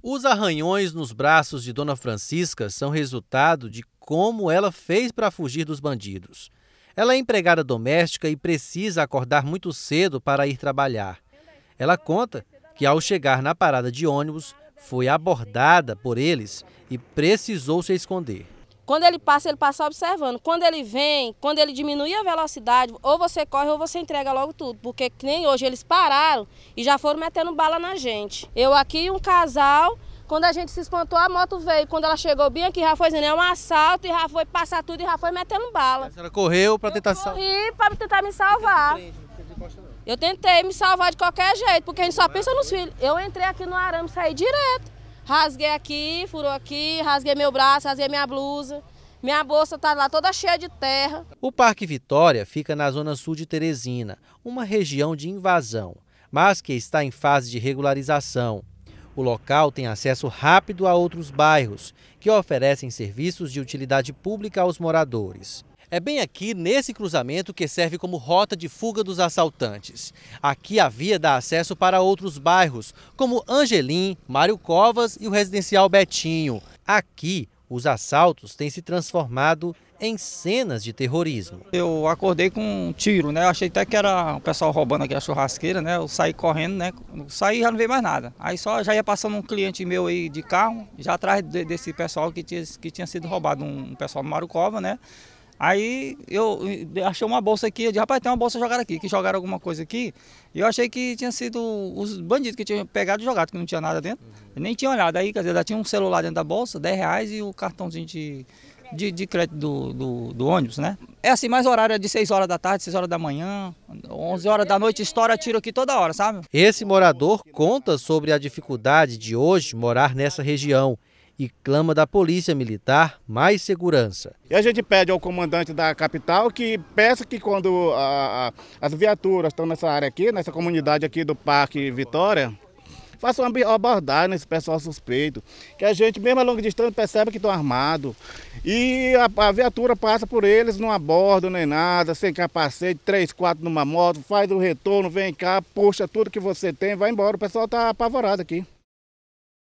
Os arranhões nos braços de Dona Francisca são resultado de como ela fez para fugir dos bandidos. Ela é empregada doméstica e precisa acordar muito cedo para ir trabalhar. Ela conta que, ao chegar na parada de ônibus, foi abordada por eles e precisou se esconder. Quando ele passa, ele passa observando. Quando ele vem, quando ele diminui a velocidade, ou você corre ou você entrega logo tudo. Porque nem hoje eles pararam e já foram metendo bala na gente. Eu aqui um casal, quando a gente se espantou, a moto veio. Quando ela chegou bem aqui, já foi dizendo, é um assalto, e já foi passar tudo e já foi metendo bala. Mas ela correu para tentar salvar? Corri para tentar me salvar. Eu tentei me salvar de qualquer jeito, porque a gente só é? pensa nos filhos. Eu entrei aqui no arame, e saí direto. Rasguei aqui, furou aqui, rasguei meu braço, rasguei minha blusa. Minha bolsa está lá toda cheia de terra. O Parque Vitória fica na zona sul de Teresina, uma região de invasão, mas que está em fase de regularização. O local tem acesso rápido a outros bairros, que oferecem serviços de utilidade pública aos moradores. É bem aqui, nesse cruzamento, que serve como rota de fuga dos assaltantes. Aqui a via dá acesso para outros bairros, como Angelim, Mário Covas e o residencial Betinho. Aqui, os assaltos têm se transformado em cenas de terrorismo. Eu acordei com um tiro, né? achei até que era o pessoal roubando aqui a churrasqueira, né? Eu saí correndo, né? saí e já não veio mais nada. Aí só já ia passando um cliente meu aí de carro, já atrás desse pessoal que tinha, que tinha sido roubado, um pessoal do Marucova, né? Aí eu achei uma bolsa aqui, eu disse, rapaz, tem uma bolsa jogada aqui, que jogaram alguma coisa aqui. E eu achei que tinha sido os bandidos que tinham pegado e jogado, que não tinha nada dentro. Eu uhum. nem tinha olhado. Aí, quer dizer, tinha um celular dentro da bolsa, 10 reais e o cartãozinho de, de, de crédito do, do, do, ônibus, né? É assim, mais horário é de 6 horas da tarde, 6 horas da manhã, 11 horas da noite, estoura tiro aqui toda hora, sabe? Esse morador conta sobre a dificuldade de hoje morar nessa região e clama da Polícia Militar mais segurança. E a gente pede ao comandante da capital que peça que quando a, a, as viaturas estão nessa área aqui, nessa comunidade aqui do Parque Vitória, faça uma abordagem nesse pessoal suspeito, que a gente mesmo a longa distância percebe que estão armados e a, a, viatura passa por eles, não aborda nem nada, sem capacete, três, quatro numa moto, faz o retorno, vem cá, puxa tudo que você tem, vai embora, o pessoal está apavorado aqui.